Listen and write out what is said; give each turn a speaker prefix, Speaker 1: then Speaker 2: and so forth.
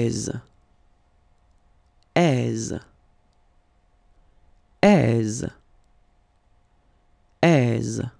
Speaker 1: aise, aise, aise, aise.